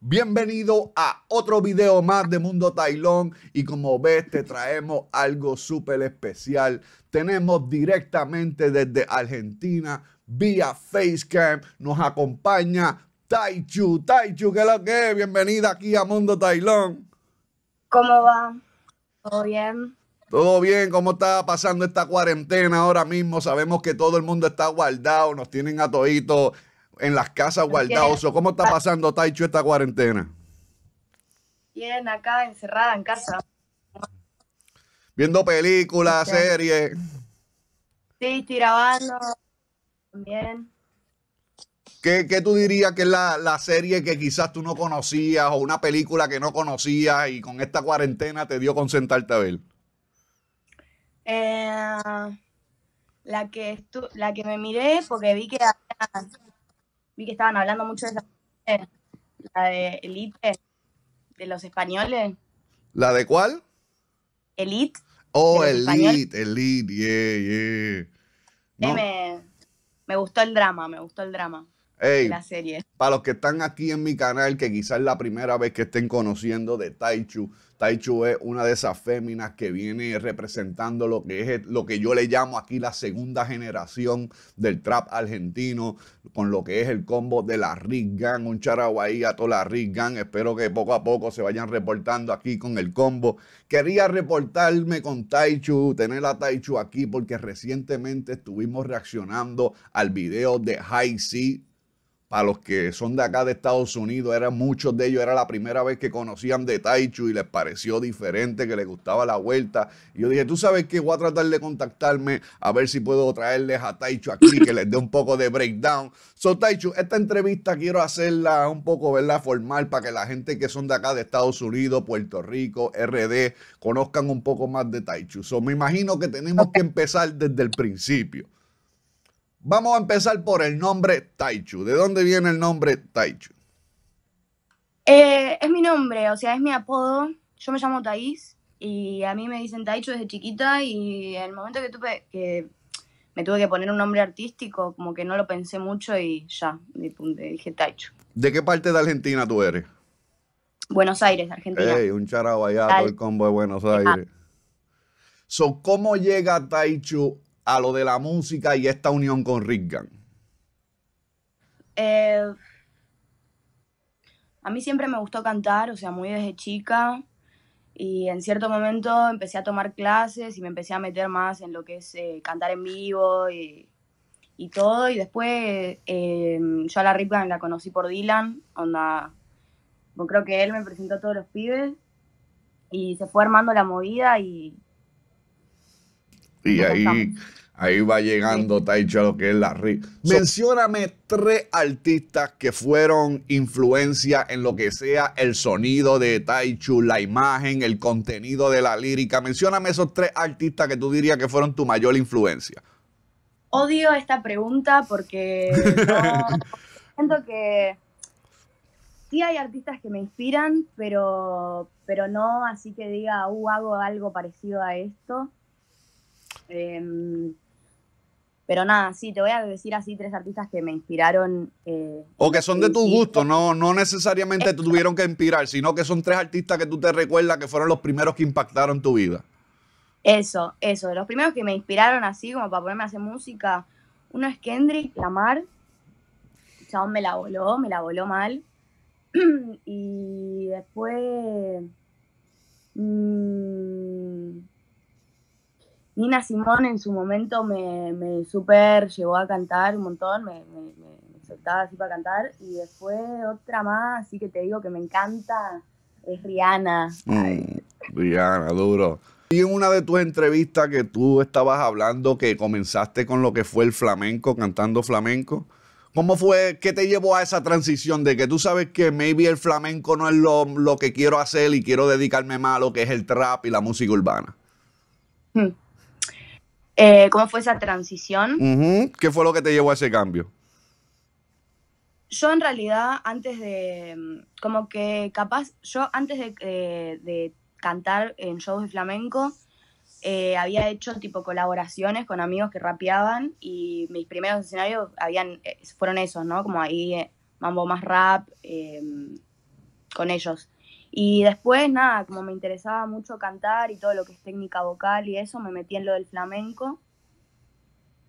bienvenido a otro video más de Mundo Tailón y como ves te traemos algo súper especial. Tenemos directamente desde Argentina, vía Facecam, nos acompaña Taichu. Taichu, ¿qué es lo que Bienvenida aquí a Mundo Tailón. ¿Cómo va? ¿Todo bien? Todo bien, ¿cómo está pasando esta cuarentena ahora mismo? Sabemos que todo el mundo está guardado, nos tienen a toditos en las casas guardados. ¿Cómo está pasando, Taichu, esta cuarentena? Bien, acá encerrada en casa. Viendo películas, series. Sí, tirabando. También. ¿Qué, ¿Qué, tú dirías que es la, serie que quizás tú no conocías o una película que no conocías y con esta cuarentena te dio con sentarte a ver? Eh, la, que la que me miré porque vi que había vi que estaban hablando mucho de esa, la de Elite, de los españoles. ¿La de cuál? Elite. Oh, Elite, Elite, yeah, yeah. Eh, me gustó el drama, me gustó el drama. Para los que están aquí en mi canal, que quizás es la primera vez que estén conociendo de Taichu, Taichu es una de esas féminas que viene representando lo que es lo que yo le llamo aquí la segunda generación del trap argentino, con lo que es el combo de la Rick Gun, un charaguay a toda la Rick Gun. Espero que poco a poco se vayan reportando aquí con el combo. Quería reportarme con Taichu, tener a Taichu aquí, porque recientemente estuvimos reaccionando al video de High C para los que son de acá de Estados Unidos, eran muchos de ellos, era la primera vez que conocían de Taichu y les pareció diferente, que les gustaba la vuelta. Y yo dije, tú sabes qué, voy a tratar de contactarme a ver si puedo traerles a Taichu aquí, que les dé un poco de breakdown. So, Taichu, esta entrevista quiero hacerla un poco, ¿verdad? Formal para que la gente que son de acá de Estados Unidos, Puerto Rico, RD, conozcan un poco más de Taichu. So, me imagino que tenemos que empezar desde el principio. Vamos a empezar por el nombre Taichu. ¿De dónde viene el nombre Taichu? Eh, es mi nombre, o sea, es mi apodo. Yo me llamo Thais y a mí me dicen Taichu desde chiquita y el momento que tuve que me tuve que poner un nombre artístico, como que no lo pensé mucho y ya, dije Taichu. ¿De qué parte de Argentina tú eres? Buenos Aires, Argentina. un charao allá, el combo de Buenos Aires. ¿cómo llega Taichu a lo de la música y esta unión con Rick eh, a mí siempre me gustó cantar, o sea, muy desde chica. Y en cierto momento empecé a tomar clases y me empecé a meter más en lo que es eh, cantar en vivo y, y todo. Y después eh, yo a la Rip la conocí por Dylan, onda. creo que él me presentó a todos los pibes y se fue armando la movida y y ahí, ahí va llegando Taichu Taicho a lo que es la RI. Mencióname tres artistas que fueron influencia en lo que sea el sonido de Taichu, la imagen, el contenido de la lírica. Mencióname esos tres artistas que tú dirías que fueron tu mayor influencia. Odio esta pregunta porque siento que sí hay artistas que me inspiran, pero, pero no así que diga, uh, hago algo parecido a esto. Em, pero nada, sí, te voy a decir así tres artistas que me inspiraron. Eh, o que son de tu gusto, no, no necesariamente te tuvieron que inspirar, sino que son tres artistas que tú te recuerdas que fueron los primeros que impactaron tu vida. Eso, eso. de Los primeros que me inspiraron así como para ponerme a hacer música, uno es Kendrick Lamar. chabón me la voló, me la voló mal. y después... Mm, Nina Simón en su momento me, super llevó a cantar un montón, me, me, soltaba así para cantar. Y después otra más, así que te digo que me encanta, es Rihanna. Mm, Rihanna, duro. Y en una de tus entrevistas que tú estabas hablando que comenzaste con lo que fue el flamenco, cantando flamenco, ¿cómo fue, qué te llevó a esa transición de que tú sabes que maybe el flamenco no es lo, que quiero hacer y quiero dedicarme más a lo que es el trap y la música urbana? Hmm. Eh, cómo fue esa transición. ¿Qué fue lo que te llevó a ese cambio? Yo en realidad antes de, mm, como que capaz, yo antes de, eh, cantar en shows de flamenco, eh, había hecho tipo colaboraciones con amigos que rapeaban y mis primeros escenarios habían, fueron esos, ¿no? Como ahí mambo más rap con ellos. Y después, nada, como me interesaba mucho cantar y todo lo que es técnica vocal y eso, me metí en lo del flamenco.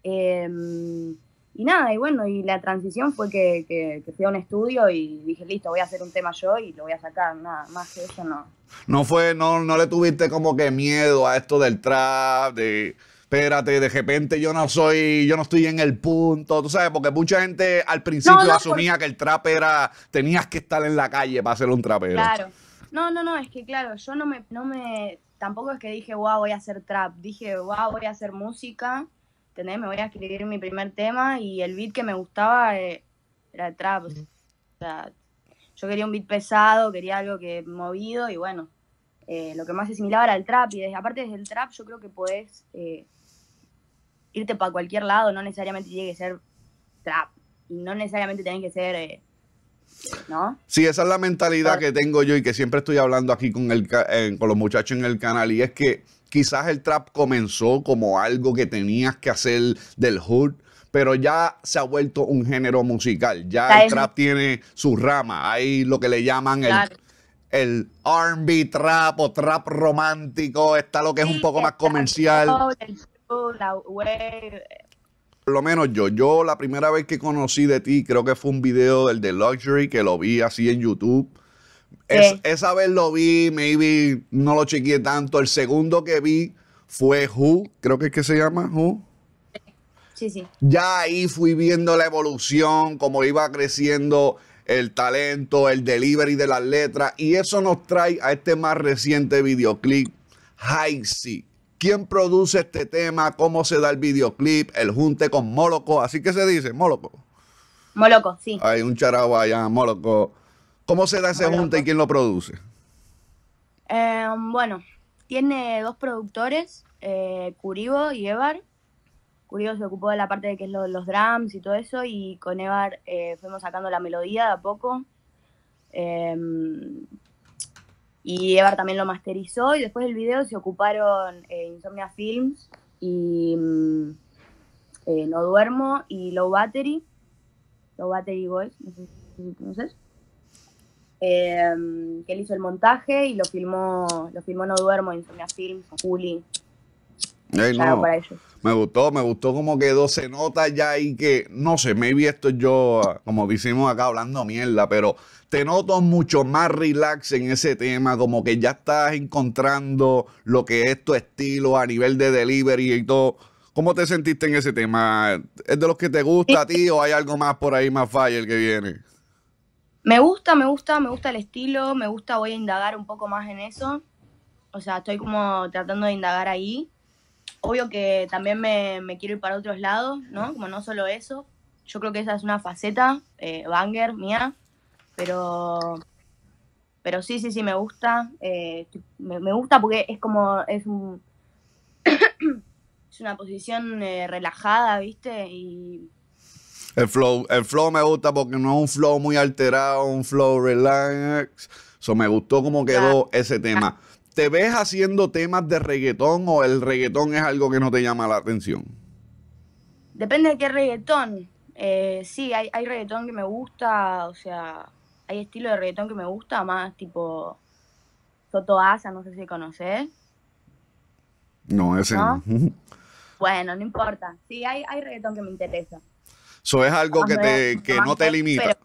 Em, y nada, y bueno, y la transición fue que, que, que, fui a un estudio y dije, listo, voy a hacer un tema yo y lo voy a sacar, nada, más que eso no. No fue, no, no le tuviste como que miedo a esto del trap, de espérate, de repente yo no soy, yo no estoy en el punto, tú sabes, porque mucha gente al principio asumía que el trap era, tenías que estar en la calle para ser un trapero. Claro. No, no, no, es que claro, yo no me, no me, tampoco es que dije, wow, voy a hacer trap, dije, wow, voy a hacer música, ¿entendés? Me voy a escribir mi primer tema y el beat que me gustaba eh, era era trap, o sea, yo quería un beat pesado, quería algo que movido y bueno, eh, lo que más asimilaba era el trap y aparte desde el trap yo creo que podés eh, irte para cualquier lado, no necesariamente tiene que ser trap, y no necesariamente tenés que ser ¿no? Sí, esa es la mentalidad que tengo yo y que siempre estoy hablando aquí con, el, eh, con los muchachos en el canal y es que quizás el trap comenzó como algo que tenías que hacer del hood, pero ya se ha vuelto un género musical. Ya el trap tiene su rama. Hay lo que le llaman el, el RB trap o trap romántico. Está lo que es un poco más comercial lo menos yo, yo la primera vez que conocí de ti, creo que fue un video del de Luxury que lo vi así en YouTube. esa vez lo vi, maybe no lo chequeé tanto. El segundo que vi fue Who, creo que es que se llama Who. Ya ahí fui viendo la evolución, cómo iba creciendo el talento, el delivery de las letras. Y eso nos trae a este más reciente videoclip, High Sea quién produce este tema, cómo se da el videoclip, el junte con Moloco, así que se dice, Moloco. Moloco, sí. Hay un charabo allá, Moloco. ¿Cómo se da ese junte y quién lo produce? Eh, bueno, tiene dos productores, eh, Curibo y Evar. Curibo se ocupó de la parte de que es los drums y todo eso, y con Evar eh, fuimos sacando la melodía de a poco y Evar también lo masterizó y después del video se ocuparon eh, Insomnia Films y mm, eh, No Duermo y Low Battery, Low Battery Boys, no sé si eh, mm, que él hizo el montaje y lo filmó, lo filmó No Duermo, Insomnia Films, Juli, me gustó, me gustó como quedó, se nota ya y que, no sé, maybe esto yo, ah, como decimos acá, hablando mierda, pero te noto mucho más relax en ese tema, como que ya estás encontrando lo que es tu estilo a nivel de delivery y todo. ¿Cómo te sentiste en ese tema? ¿Es de los que te gusta a ti o hay algo más por ahí, más el que viene? Me gusta, me gusta, me gusta el estilo, me gusta, voy a indagar un poco más en eso. O sea, estoy como tratando de indagar ahí. Obvio que también me, quiero ir para otros lados, ¿no? Como no solo eso. Yo creo que esa es una faceta, eh, banger, mía. Pero, pero sí, sí, sí, me gusta. Eh, me, gusta porque es como, es es una posición eh, relajada, ¿viste? Y el flow, el flow me gusta porque no es un flow muy alterado, un flow relax. So, me gustó cómo quedó ese tema. Ah. ¿Te ves haciendo temas de reggaetón o el reggaetón es algo que no te llama la atención? Depende de qué reggaetón. Eh, sí, hay, hay reggaetón que me gusta, o sea, hay estilo de reggaetón que me gusta, más tipo Soto Asa, no sé si conoces. No, ese no. bueno, no importa. Sí, hay, hay reggaetón que me interesa. Eso es algo que, te, no te limita.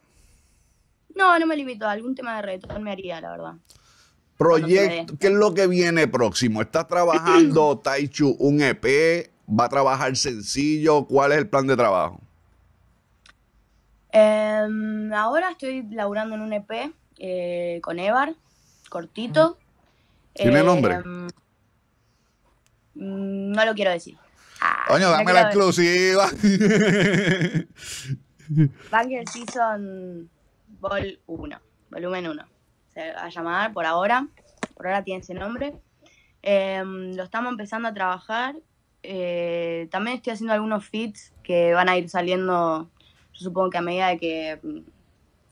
no, no me limito. Algún tema de reggaetón me haría, la verdad. Proyecto, ¿qué es lo que viene próximo? ¿Estás trabajando Taichu un EP? ¿Va a trabajar sencillo? ¿Cuál es el plan de trabajo? Em, ahora estoy laburando en un EP eh, con Evar, cortito. ¿Tiene em, nombre? Mm, no lo quiero decir. Ah, Coño, dame la exclusiva. Banger Season Vol 1, volumen 1 a llamar por ahora, por ahora tiene ese nombre. Em, lo estamos empezando a trabajar. Eh, también estoy haciendo algunos fits que van a ir saliendo, supongo que a medida de que mm,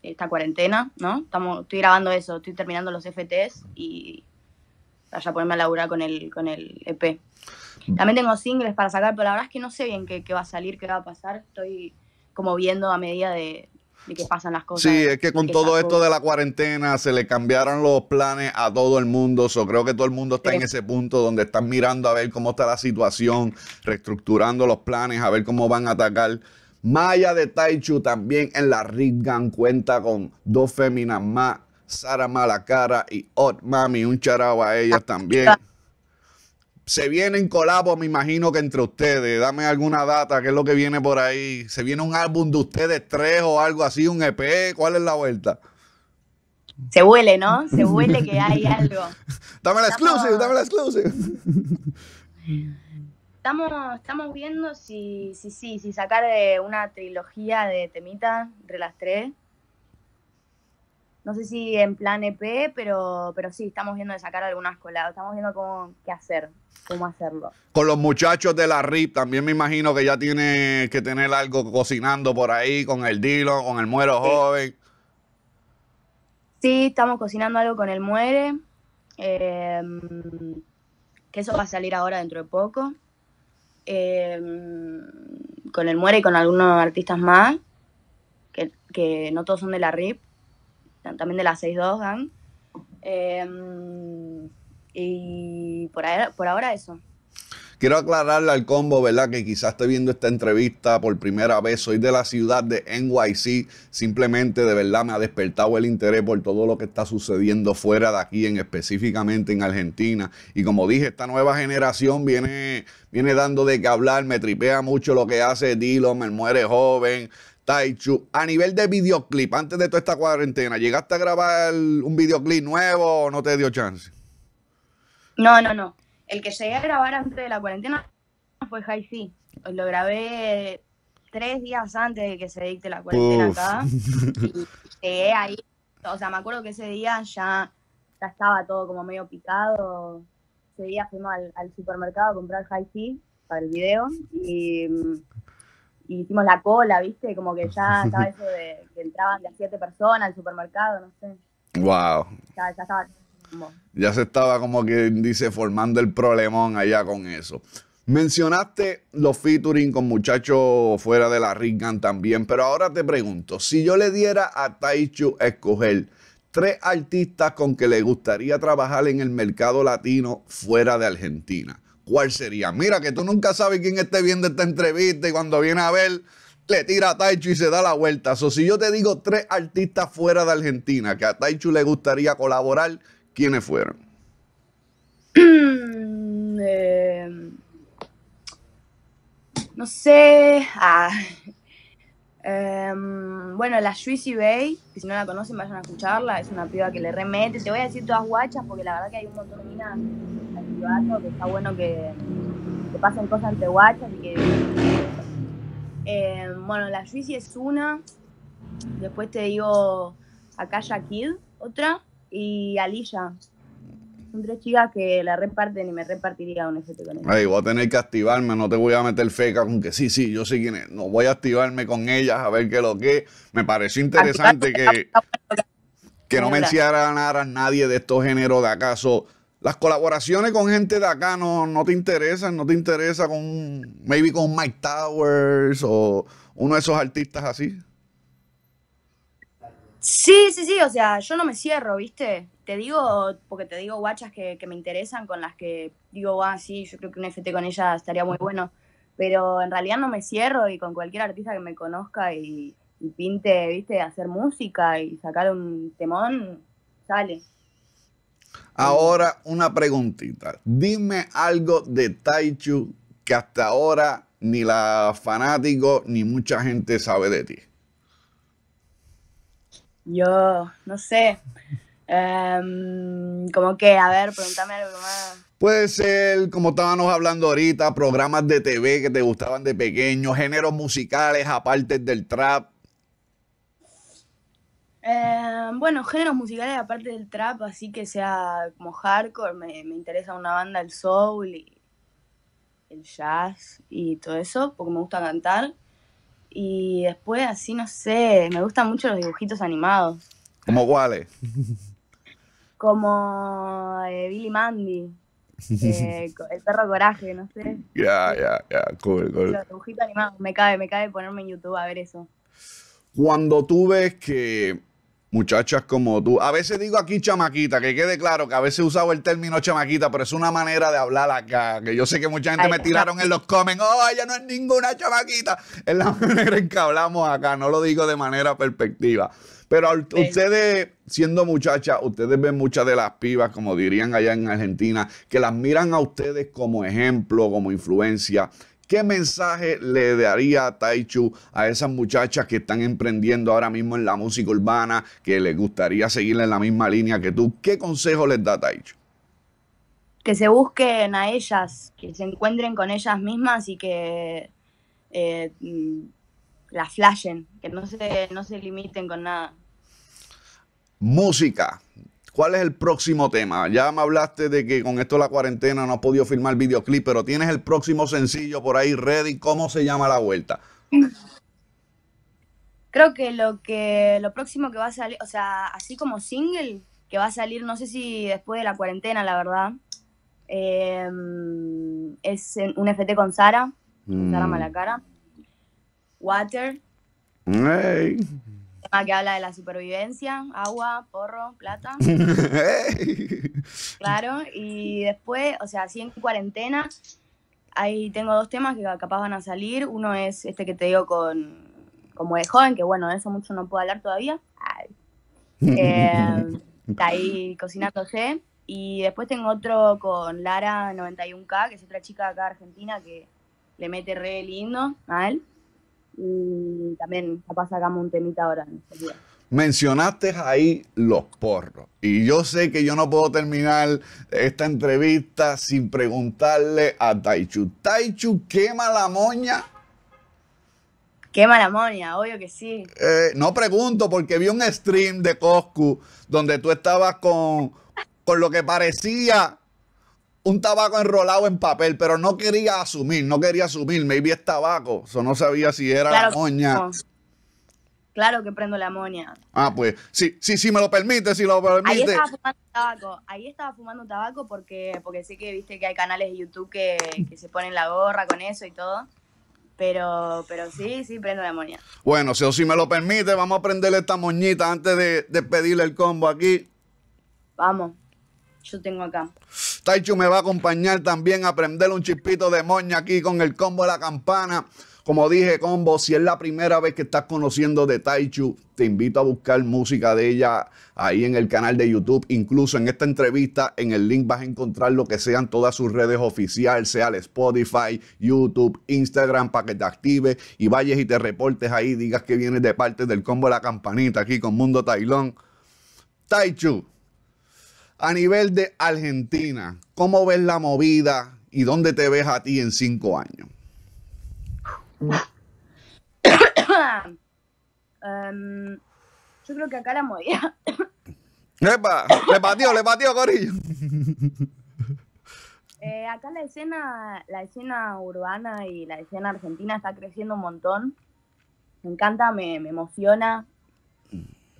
esta cuarentena, ¿no? Estamos, estoy grabando eso, estoy terminando los FTs y para ponerme a laburar con el, con el EP. También tengo singles para sacar, pero la verdad es que no sé bien qué, qué va a salir, qué va a pasar. Estoy como viendo a medida de, las cosas. Sí, es que con todo esto de la cuarentena se le cambiaron los planes a todo el mundo. creo que todo el mundo está en ese punto donde están mirando a ver cómo está la situación, reestructurando los planes, a ver cómo van a atacar. Maya de Taichu también en la Ritgan cuenta con dos féminas más, Sara Malacara y Ot Mami. Un charao a ellas ah, también se viene en colabo, me imagino que entre ustedes. Dame alguna data, qué es lo que viene por ahí. ¿Se viene un álbum de ustedes tres o algo así, un EP? ¿Cuál es la vuelta? Se huele, ¿no? Se huele que hay algo. dame la exclusive, dame la exclusive. Estamos, estamos viendo si, si, si, si sacar eh, una trilogía de temita entre las tres no sé si en plan EP, pero, pero sí, estamos viendo de sacar algunas coladas, estamos viendo cómo, qué hacer, cómo hacerlo. Con los muchachos de la RIP también me imagino que ya tiene que tener algo cocinando por ahí, con el Dilo, con el Muero Joven. Sí, estamos cocinando algo con el Muere, em, que eso va a salir ahora dentro de poco, em, con el Muere y con algunos artistas más, que, que no todos son de la RIP también de la 6-2 eh, y por ahora, por ahora eso. Quiero aclararle al combo, ¿verdad? Que quizás esté viendo esta entrevista por primera vez. Soy de la ciudad de NYC. Simplemente, de verdad, me ha despertado el interés por todo lo que está sucediendo fuera de aquí, en específicamente en Argentina. Y como dije, esta nueva generación viene, viene dando de qué hablar. Me tripea mucho lo que hace Dilo me muere joven. Taichu, a nivel de videoclip, antes de toda esta cuarentena, ¿llegaste a grabar un videoclip nuevo o no te dio chance? No, no, no. El que llegué a grabar antes de la cuarentena fue High C. Lo grabé tres días antes de que se dicte la cuarentena acá. Y ahí. O sea, me acuerdo que ese día ya, ya estaba todo como medio picado. Ese día fuimos al, supermercado a comprar High C para el video. Y hicimos la cola, ¿viste? Como que ya estaba eso de que entraban las siete personas al supermercado, no sé. Wow. Ya, se estaba como que dice formando el problemón allá con eso. Mencionaste los featuring con muchachos fuera de la Ringan también, pero ahora te pregunto, si yo le diera a Taichu escoger tres artistas con que le gustaría trabajar en el mercado latino fuera de Argentina, ¿cuál sería? Mira que tú nunca sabes quién esté viendo esta entrevista y cuando viene a ver, le tira a Taichu y se da la vuelta. So, si yo te digo tres artistas fuera de Argentina que a Taichu le gustaría colaborar, ¿quiénes fueron? Mm, eh, no sé. Ah, em, bueno, la Juicy Bay, que si no la conocen vayan a escucharla, es una piba que le remete. Te voy a decir todas guachas porque la verdad que hay un montón de minas que está bueno que, pasen cosas ante guachas y que... Eh, bueno, la Juicy es una, después te digo ya Kid, otra, y Alicia. Son tres chicas que la reparten y me repartiría un efecto con Ay, voy a tener que activarme, no te voy a meter feca con que sí, sí, yo sé quién es. No voy a activarme con ellas a ver qué lo que. Me pareció interesante que, que no mencionaran a nadie de estos géneros de acaso las colaboraciones con gente de acá no, te interesan, no te interesa con, maybe con Mike Towers o uno de esos artistas así. Sí, sí, sí, o sea, yo no me cierro, ¿viste? Te digo, porque te digo guachas que, me interesan, con las que digo, ah, sí, yo creo que un FT con ella estaría muy bueno, pero en realidad no me cierro y con cualquier artista que me conozca y, y pinte, ¿viste? Hacer música y sacar un temón, sale. Ahora una preguntita. Dime algo de Taichu que hasta ahora ni la fanático ni mucha gente sabe de ti. Yo, no sé. Em, como que, a ver, pregúntame algo más. Puede ser, como estábamos hablando ahorita, programas de TV que te gustaban de pequeño, géneros musicales aparte del trap. Em, bueno, géneros musicales aparte del trap, así que sea como hardcore, me, interesa una banda el soul y el jazz y todo eso, porque me gusta cantar. Y después, así no sé, me gustan mucho los dibujitos animados. ¿Como cuáles? Como eh, Billy Mandy. Eh, el perro coraje, no sé. Ya, ya, ya, cool, cool. Los dibujitos animados, me cabe, me cabe ponerme en YouTube a ver eso. Cuando tú ves que Muchachas como tú. A veces digo aquí chamaquita, que quede claro que a veces he usado el término chamaquita, pero es una manera de hablar acá. Que yo sé que mucha gente me tiraron en los comen, oh, ella no es ninguna chamaquita. Es la manera en que hablamos acá, no lo digo de manera perspectiva. Pero ustedes, siendo muchachas, ustedes ven muchas de las pibas, como dirían allá en Argentina, que las miran a ustedes como ejemplo, como influencia. ¿Qué mensaje le daría Taichu a esas muchachas que están emprendiendo ahora mismo en la música urbana, que les gustaría seguirle en la misma línea que tú? ¿Qué consejo les da Taichu? Que se busquen a ellas, que se encuentren con ellas mismas y que eh, mm, las flashen, que no se, no se limiten con nada. Música, ¿Cuál es el próximo tema? Ya me hablaste de que con esto la cuarentena no ha podido filmar videoclip, pero tienes el próximo sencillo por ahí ready. ¿Cómo se llama la vuelta? Creo que lo que lo próximo que va a salir, o sea, así como single que va a salir, no sé si después de la cuarentena, la verdad, em, es un FT con Sara, Sara mm. Malacara, Water. Hey que habla de la supervivencia, agua, porro, plata. claro, y después, o sea, así en cuarentena, ahí tengo dos temas que capaz van a salir. Uno es este que te digo con como de joven, que bueno, de eso mucho no puedo hablar todavía. está eh, ahí cocinándose. Y después tengo otro con Lara91K, que es otra chica acá argentina que le mete re lindo a él y también capaz sacamos un temita ahora este Mencionaste ahí los porros. Y yo sé que yo no puedo terminar esta entrevista sin preguntarle a Taichu. Taichu, quema la moña. Quema la moña, obvio que sí. Eh, no pregunto porque vi un stream de Coscu donde tú estabas con, con lo que parecía un tabaco enrolado en papel, pero no quería asumir, no quería asumir, maybe es tabaco, eso no sabía si era la moña. Claro que prendo la moña. Ah, pues, sí, sí, sí, me lo permite, si lo permite. Ahí estaba fumando tabaco, ahí estaba fumando tabaco porque, porque sé que viste que hay canales de YouTube que, se ponen la gorra con eso y todo. Pero, pero sí, sí, prendo la moña. Bueno, si, si me lo permite, vamos a prenderle esta moñita antes de, de pedirle el combo aquí. Vamos yo tengo acá. Taichu me va a acompañar también a aprender un chispito de moña aquí con el combo de la campana. Como dije, combo, si es la primera vez que estás conociendo de Taichu, te invito a buscar música de ella ahí en el canal de YouTube. Incluso en esta entrevista, en el link vas a encontrar lo que sean todas sus redes oficiales, sea el Spotify, YouTube, Instagram, para que te actives y vayas y te reportes ahí, digas que vienes de parte del combo de la campanita aquí con Mundo Tailón. Taichu, a nivel de Argentina, ¿cómo ves la movida y dónde te ves a ti en cinco años? Em, yo creo que acá la movida. ¡Epa! Le pateó, le pateó, Corillo. Eh, acá la escena, la escena urbana y la escena argentina está creciendo un montón. Me encanta, me, me emociona.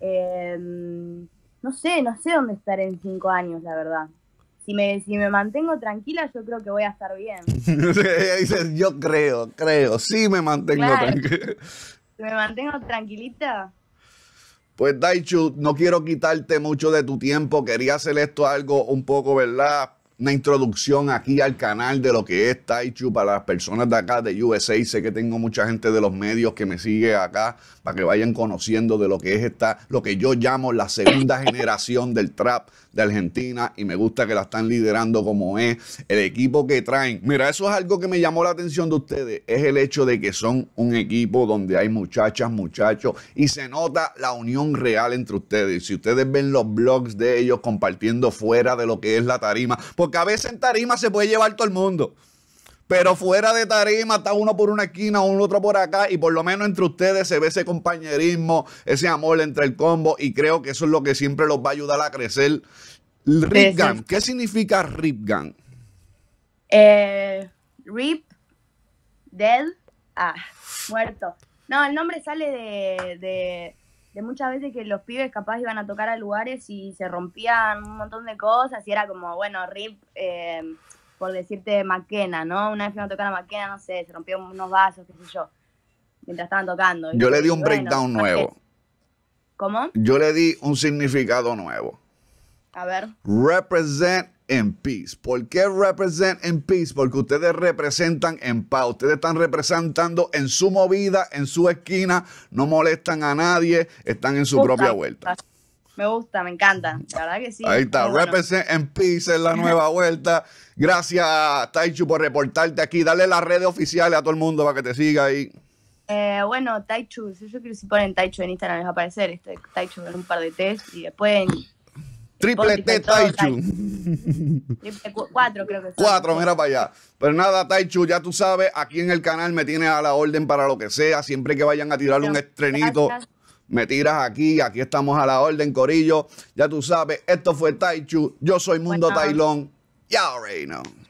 Eh, no sé, no sé dónde estaré en cinco años, la verdad. Si me, si me mantengo tranquila, yo creo que voy a estar bien. dice, yo creo, creo, sí me mantengo tranquila. me mantengo tranquilita, pues Daichu, no quiero quitarte mucho de tu tiempo, quería hacer esto algo un poco, ¿verdad? Una introducción aquí al canal de lo que es Taichu para las personas de acá de USA. Sé que tengo mucha gente de los medios que me sigue acá para que vayan conociendo de lo que es esta, lo que yo llamo la segunda generación del trap de Argentina y me gusta que la están liderando como es el equipo que traen. Mira, eso es algo que me llamó la atención de ustedes, es el hecho de que son un equipo donde hay muchachas, muchachos y se nota la unión real entre ustedes. Si ustedes ven los blogs de ellos compartiendo fuera de lo que es la tarima, porque a veces en tarima se puede llevar todo el mundo. Pero fuera de tarima está uno por una esquina, uno otro por acá y por lo menos entre ustedes se ve ese compañerismo, ese amor entre el combo y creo que eso es lo que siempre los va a ayudar a crecer. Rip Gun, ¿qué significa Rip Gun? Eh, rip, dead, ah, muerto. No, el nombre sale de, de, muchas veces que los pibes capaz iban a tocar a lugares y se rompían un montón de cosas y era como, bueno, rip, eh, por decirte Maquena, ¿no? Una vez que me tocó a Maquena, no sé, se rompió unos vasos, qué sé yo, mientras estaban tocando. Yo le di un breakdown nuevo. ¿Cómo? Yo le di un significado nuevo. A ver. Represent in peace. ¿Por qué represent in peace? Porque ustedes representan en paz. Ustedes están representando en su movida, en su esquina. No molestan a nadie. Están en su propia vuelta. Me gusta, me encanta. La verdad que sí. Ahí está. Bueno. Represent en Peace en la nueva vuelta. Gracias, Taichu, por reportarte aquí. Dale las redes oficiales a todo el mundo para que te siga ahí. Eh, bueno, Taichu, yo quiero si ponen Taichu en Instagram les va a aparecer este Taichu un par de test y después Triple T Taichu. cuatro, creo que sí. Cuatro, mira para allá. Pero pues nada, Taichu, ya tú sabes, aquí en el canal me tienes a la orden para lo que sea. Siempre que vayan a tirar un estrenito, me tiras aquí, aquí estamos a la orden, Corillo. Ya tú sabes, esto fue Taichu, yo soy Mundo Tailón, ya Reino.